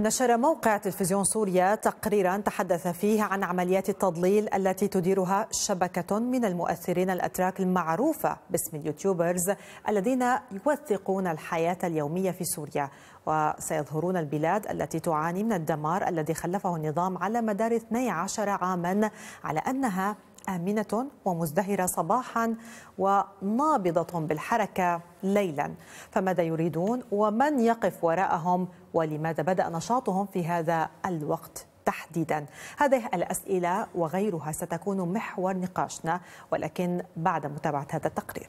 نشر موقع تلفزيون سوريا تقريرا تحدث فيه عن عمليات التضليل التي تديرها شبكة من المؤثرين الأتراك المعروفة باسم اليوتيوبرز الذين يوثقون الحياة اليومية في سوريا وسيظهرون البلاد التي تعاني من الدمار الذي خلفه النظام على مدار 12 عاما على أنها آمنة ومزدهرة صباحا ونابضة بالحركة ليلا فماذا يريدون ومن يقف وراءهم ولماذا بدأ نشاطهم في هذا الوقت تحديدا هذه الأسئلة وغيرها ستكون محور نقاشنا ولكن بعد متابعة هذا التقرير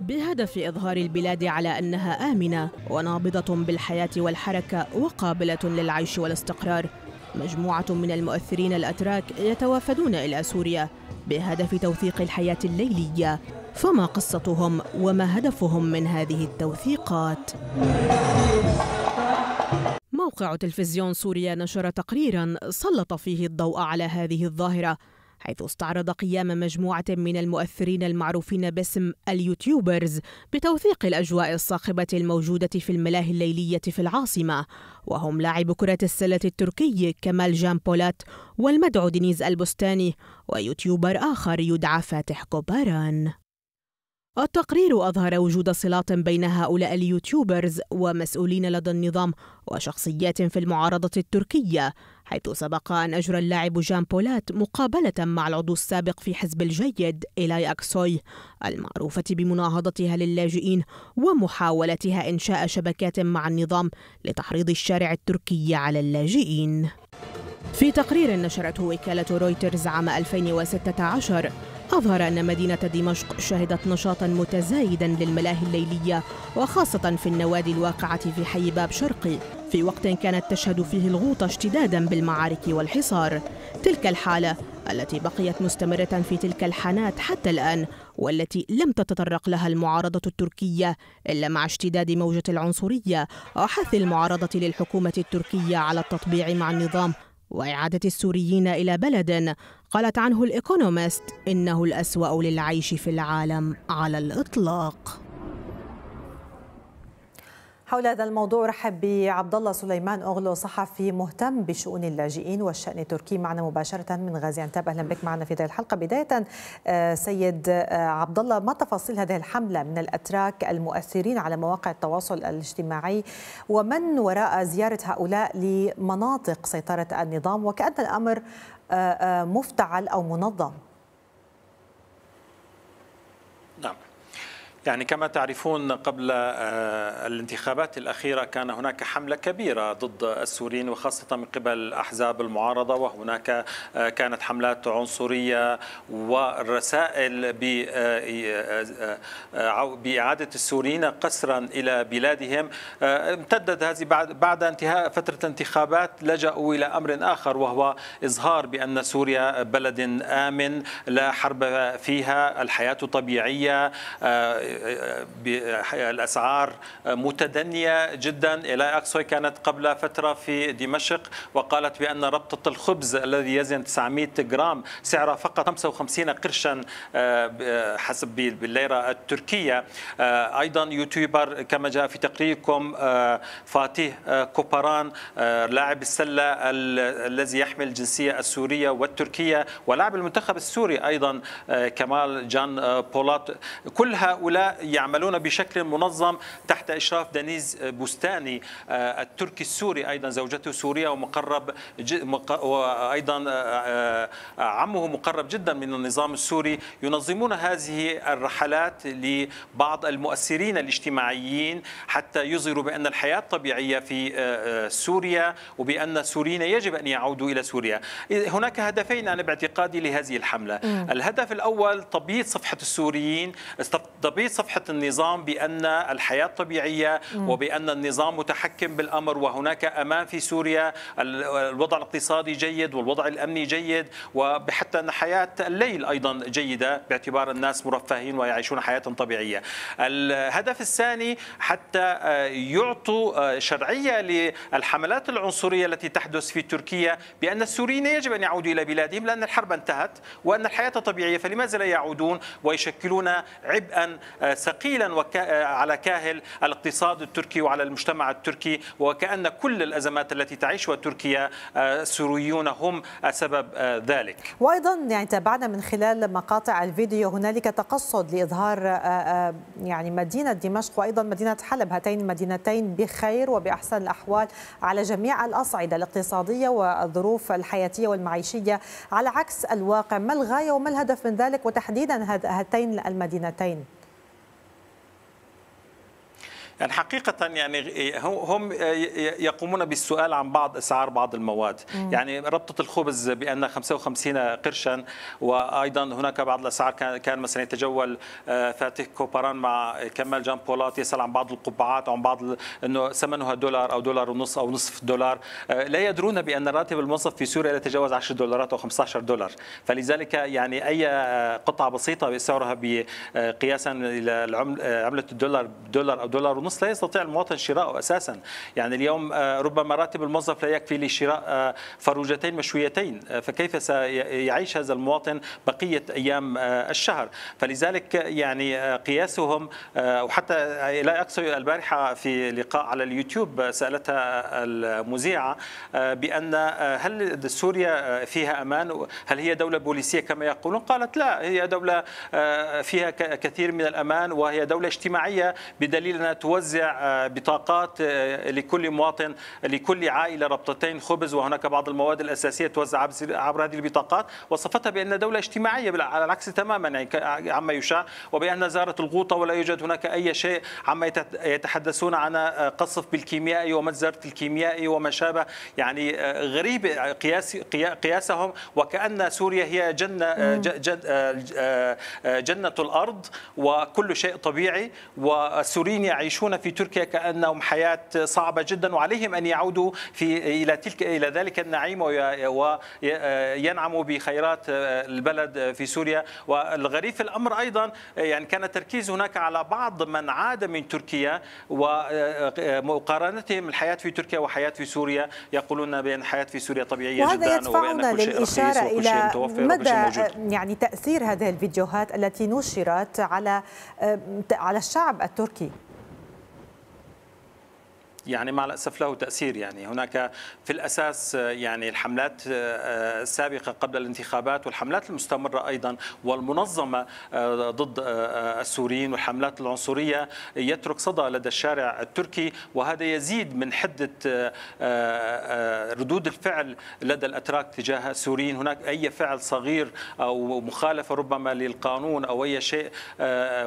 بهدف إظهار البلاد على أنها آمنة ونابضة بالحياة والحركة وقابلة للعيش والاستقرار مجموعة من المؤثرين الأتراك يتوافدون إلى سوريا بهدف توثيق الحياة الليلية فما قصتهم وما هدفهم من هذه التوثيقات؟ موقع تلفزيون سوريا نشر تقريرا سلط فيه الضوء على هذه الظاهرة حيث استعرض قيام مجموعة من المؤثرين المعروفين باسم اليوتيوبرز بتوثيق الأجواء الصاخبة الموجودة في الملاهي الليلية في العاصمة وهم لاعب كرة السلة التركي كمال جان بولات والمدعو دينيز البستاني ويوتيوبر آخر يدعى فاتح كوباران التقرير أظهر وجود صلات بين هؤلاء اليوتيوبرز ومسؤولين لدى النظام وشخصيات في المعارضة التركية حيث سبق أن أجرى اللاعب جان بولات مقابلة مع العضو السابق في حزب الجيد إيلاي أكسوي المعروفة بمناهضتها للاجئين ومحاولتها إنشاء شبكات مع النظام لتحريض الشارع التركي على اللاجئين في تقرير نشرته وكالة رويترز عام 2016 أظهر أن مدينة دمشق شهدت نشاطا متزايدا للملاهي الليلية وخاصة في النوادي الواقعة في حي باب شرقي في وقت كانت تشهد فيه الغوطة اشتدادا بالمعارك والحصار تلك الحالة التي بقيت مستمرة في تلك الحانات حتى الآن والتي لم تتطرق لها المعارضة التركية إلا مع اشتداد موجة العنصرية وحث المعارضة للحكومة التركية على التطبيع مع النظام وإعادة السوريين إلى بلد قالت عنه الإيكونومست إنه الأسوأ للعيش في العالم على الإطلاق حول هذا الموضوع رحب بعبد الله سليمان اوغلو صحفي مهتم بشؤون اللاجئين والشان التركي معنا مباشره من غازي انتاب اهلا بك معنا في هذه الحلقه بدايه آه، سيد آه، عبد الله ما تفاصيل هذه الحمله من الاتراك المؤثرين على مواقع التواصل الاجتماعي ومن وراء زياره هؤلاء لمناطق سيطره النظام وكان الامر آه، مفتعل او منظم يعني كما تعرفون قبل آه، الانتخابات الأخيرة كان هناك حملة كبيرة ضد السوريين وخاصة من قبل أحزاب المعارضة وهناك آه، كانت حملات عنصرية والرسائل آه، بإعادة السوريين قسرا إلى بلادهم امتدت هذه بعد, بعد انتهاء فترة انتخابات لجأوا إلى أمر آخر وهو إظهار بأن سوريا بلد آمن لا حرب فيها الحياة طبيعية الأسعار متدنية جدا إلى أكسوي كانت قبل فترة في دمشق وقالت بأن ربطة الخبز الذي يزن 900 جرام سعره فقط 55 قرشا آه، حسب بالليرة التركية آه، أيضا يوتيوبر كما جاء في تقريركم آه، فاتيه كوبران لاعب السلة الذي يحمل الجنسية السورية والتركية ولاعب المنتخب السوري أيضا كمال جان بولات كل هؤلاء يعملون بشكل منظم تحت إشراف دانيز بستاني آه، التركي السوري أيضا زوجته سورية ومقرب وأيضا آه، آه، عمه مقرب جدا من النظام السوري ينظمون هذه الرحلات لبعض المؤثرين الاجتماعيين حتى يظهروا بأن الحياة الطبيعية في سوريا وبأن السوريين يجب أن يعودوا إلى سوريا هناك هدفين أنا باعتقادي لهذه الحملة الهدف الأول تبييض صفحة السوريين تبييض صفحة النظام بأن الحياة طبيعية وبأن النظام متحكم بالأمر وهناك أمان في سوريا الوضع الاقتصادي جيد والوضع الأمني جيد وحتى أن حياة الليل أيضا جيدة باعتبار الناس مرفهين ويعيشون حياة طبيعية الهدف الثاني حتى آه، يعطوا آه، شرعية للحملات العنصرية التي تحدث في تركيا بأن السوريين يجب أن يعودوا إلى بلادهم لأن الحرب انتهت وأن الحياة طبيعية فلماذا لا يعودون ويشكلون عبئا آه، ثقيلا على كاهل الاقتصاد التركي وعلى المجتمع التركي وكأن كل الأزمات التي تعيشها تركيا آه، سوريون هم سبب آه، ذلك وأيضا يعني تابعنا من خلال مقاطع الفيديو هنالك تقصد لإظهار آه، يعني مدينة دمشق وأيضا مدينة حلب هاتين المدينتين بخير وبأحسن الأحوال على جميع الأصعدة الاقتصادية والظروف الحياتية والمعيشية على عكس الواقع ما الغاية وما الهدف من ذلك وتحديدا هاتين المدينتين يعني حقيقة يعني إيه، هم إيه، يقومون بالسؤال عن بعض أسعار بعض المواد مم. يعني ربطة الخبز بأن 55 قرشا وأيضا هناك بعض الأسعار كان مثلا يتجول آه، فاتح كوبران مع كمال جان بولات يسأل عن بعض القبعات عن بعض أنه ثمنها دولار أو دولار ونص أو نصف دولار آه، لا يدرون بأن راتب الموظف في سوريا لا يتجاوز 10 دولارات أو 15 دولار فلذلك يعني أي آه، قطعة بسيطة سعرها بقياسا إلى عملة الدولار دولار أو دولار ونص لا يستطيع المواطن شراءه اساسا يعني اليوم آه، ربما راتب الموظف لا يكفي لشراء آه، فروجتين مشويتين آه، فكيف سيعيش هذا المواطن بقيه ايام الشهر فلذلك يعني قياسهم وحتى لا اقصى البارحه في لقاء على اليوتيوب سالتها المذيعه بان هل سوريا فيها امان هل هي دوله بوليسيه كما يقولون قالت لا هي دوله فيها كثير من الامان وهي دوله اجتماعيه بدليل انها توزع آه، بطاقات آه، لكل مواطن لكل عائله ربطتين خبز وهناك بعض المواد الاساسيه توزع عبر هذه البطاقات وصفتها بان دوله اجتماعيه على العكس تماما يعني عما يشاع وبأن زارت الغوطه ولا يوجد هناك اي شيء عما يتحدثون عن آه، قصف بالكيميائي ومجزره الكيميائي وما شابه يعني غريب قياس قياسهم وكان سوريا هي جنه جنه الارض وكل شيء طبيعي والسوريين يعيشون يعيشون في تركيا كأنهم حياة صعبة جدا وعليهم أن يعودوا في إلى تلك إلى ذلك النعيم وينعموا بخيرات البلد في سوريا والغريب في الأمر أيضا يعني كان التركيز هناك على بعض من عاد من تركيا ومقارنتهم الحياة في تركيا وحياة في سوريا يقولون بأن الحياة في سوريا طبيعية وهذا جدا يدفعنا للإشارة إلى مدى يعني تأثير هذه الفيديوهات التي نشرت على على الشعب التركي يعني مع الاسف له تاثير يعني هناك في الاساس يعني الحملات آه، السابقه قبل الانتخابات والحملات المستمره ايضا والمنظمه آه، ضد آه، السوريين والحملات العنصريه يترك صدى لدى الشارع التركي وهذا يزيد من حده ردود الفعل لدى الاتراك تجاه السوريين هناك اي فعل صغير او مخالفه ربما للقانون او اي شيء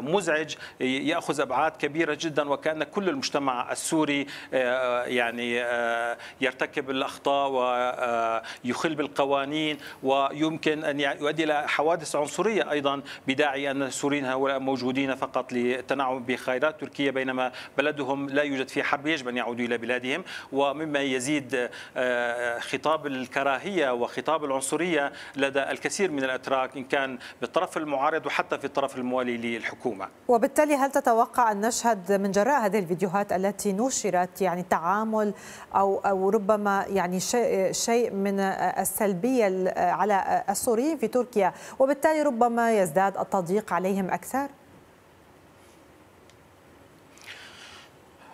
مزعج ياخذ ابعاد كبيره جدا وكان كل المجتمع السوري آه، آه، يعني آه، يرتكب الاخطاء ويخل بالقوانين ويمكن ان يؤدي الى حوادث عنصريه ايضا بداعي ان السوريين هؤلاء موجودين فقط للتنعم بخيرات تركيا بينما بلدهم لا يوجد فيه حرب يجب ان يعودوا الى بلادهم ومما يزيد خطاب الكراهيه وخطاب العنصريه لدى الكثير من الاتراك ان كان بالطرف المعارض وحتى في الطرف الموالي للحكومه. وبالتالي هل تتوقع ان نشهد من جراء هذه الفيديوهات التي نشرت يعني تعامل او او ربما يعني شيء من السلبيه على السوريين في تركيا وبالتالي ربما يزداد التضييق عليهم اكثر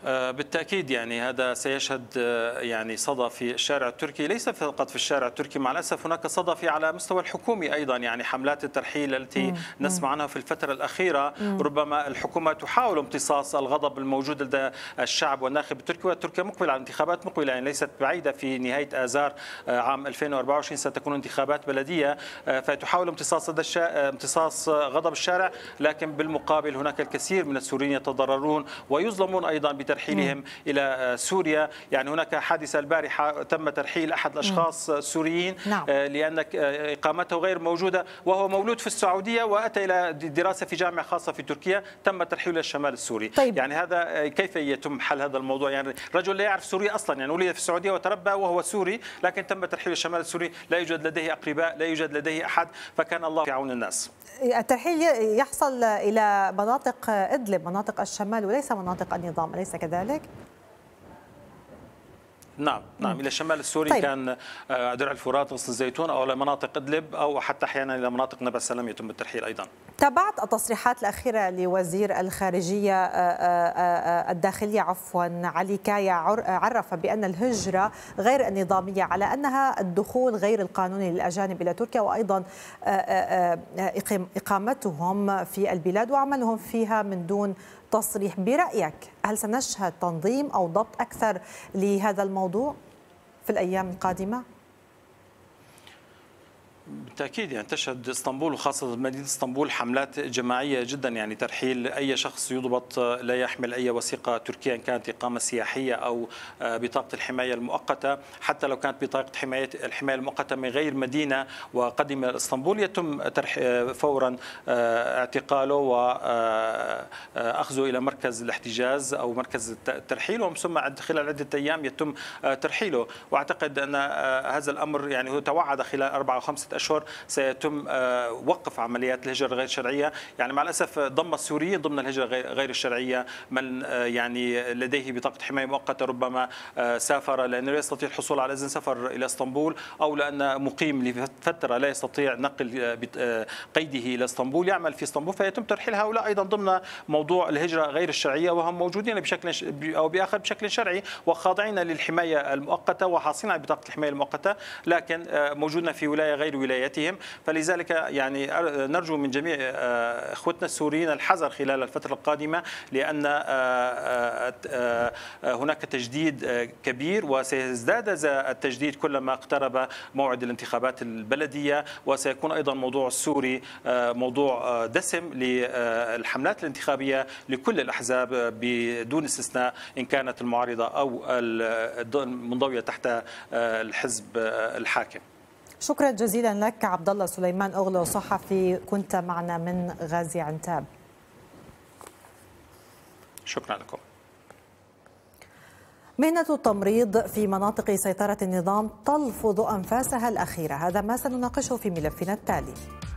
آه، بالتاكيد يعني هذا سيشهد آه، يعني صدى في الشارع التركي ليس فقط في الشارع التركي مع الاسف هناك صدى في على مستوى الحكومي ايضا يعني حملات الترحيل التي مم. نسمع عنها في الفتره الاخيره مم. ربما الحكومه تحاول امتصاص الغضب الموجود لدى الشعب والناخب التركي وتركيا مقبله على انتخابات مقبله يعني ليست بعيده في نهايه اذار آه، عام 2024 ستكون انتخابات بلديه فتحاول امتصاص الشا... امتصاص غضب الشارع لكن بالمقابل هناك الكثير من السوريين يتضررون ويظلمون ايضا ترحيلهم إلى آه، سوريا يعني هناك حادثة البارحة تم ترحيل أحد الأشخاص السوريين آه، نعم. آه، لأن إقامته غير موجودة وهو مولود في السعودية وأتى إلى دراسة في جامعة خاصة في تركيا تم ترحيله الى الشمال السوري طيب. يعني هذا كيف يتم حل هذا الموضوع يعني رجل لا يعرف سوريا أصلا يعني ولد في السعودية وتربى وهو سوري لكن تم ترحيله الشمال السوري لا يوجد لديه أقرباء لا يوجد لديه أحد فكان الله في عون الناس الترحيل يحصل إلى مناطق إدلب مناطق الشمال وليس مناطق النظام أليس كذلك؟ نعم نعم الى الشمال السوري طيب. كان آه، درع الفرات وسط الزيتون او لمناطق ادلب او حتى احيانا الى مناطق نبا لم يتم الترحيل ايضا تابعت التصريحات الاخيره لوزير الخارجيه آه، آه، الداخليه عفوا علي كايا عرف بان الهجره غير النظاميه على انها الدخول غير القانوني للاجانب الى تركيا وايضا اقامتهم في البلاد وعملهم فيها من دون تصريح برأيك هل سنشهد تنظيم أو ضبط أكثر لهذا الموضوع في الأيام القادمة؟ بالتاكيد يعني تشهد اسطنبول وخاصه مدينه اسطنبول حملات جماعيه جدا يعني ترحيل اي شخص يضبط لا يحمل اي وثيقه تركيه ان كانت اقامه سياحيه او آه، بطاقه الحمايه المؤقته حتى لو كانت بطاقه حمايه الحمايه المؤقته من غير مدينه وقدم الى اسطنبول يتم آه، فورا آه، اعتقاله واخذه الى مركز الاحتجاز او مركز الترحيل ومن ثم خلال عده ايام يتم ترحيله واعتقد ان هذا الامر يعني هو توعد خلال اربعه او خمسه أشهر سيتم آه، وقف عمليات الهجرة غير الشرعية يعني مع الأسف آه، ضم السوريين ضمن الهجرة غير الشرعية من آه، يعني لديه بطاقة حماية مؤقتة ربما سافر لأنه لا يستطيع الحصول على إذن سفر إلى اسطنبول أو لأن مقيم لفترة لا يستطيع نقل قيده إلى اسطنبول يعمل في اسطنبول فيتم ترحيل هؤلاء أيضا ضمن موضوع الهجرة غير الشرعية وهم موجودين بشكل أو بآخر بشكل شرعي وخاضعين للحماية المؤقتة وحاصلين على بطاقة الحماية المؤقتة لكن موجودنا في ولاية غير ولايتهم فلذلك يعني نرجو من جميع آه، اخوتنا السوريين الحذر خلال الفتره القادمه لان آه، آه، هناك تجديد كبير وسيزداد التجديد كلما اقترب موعد الانتخابات البلديه وسيكون ايضا موضوع السوري موضوع دسم للحملات الانتخابيه لكل الاحزاب بدون استثناء ان كانت المعارضه او المنضويه تحت الحزب الحاكم شكرا جزيلا لك عبد الله سليمان اغلو صحفي كنت معنا من غازي عنتاب شكرا لكم مهنة التمريض في مناطق سيطرة النظام تلفظ أنفاسها الأخيرة هذا ما سنناقشه في ملفنا التالي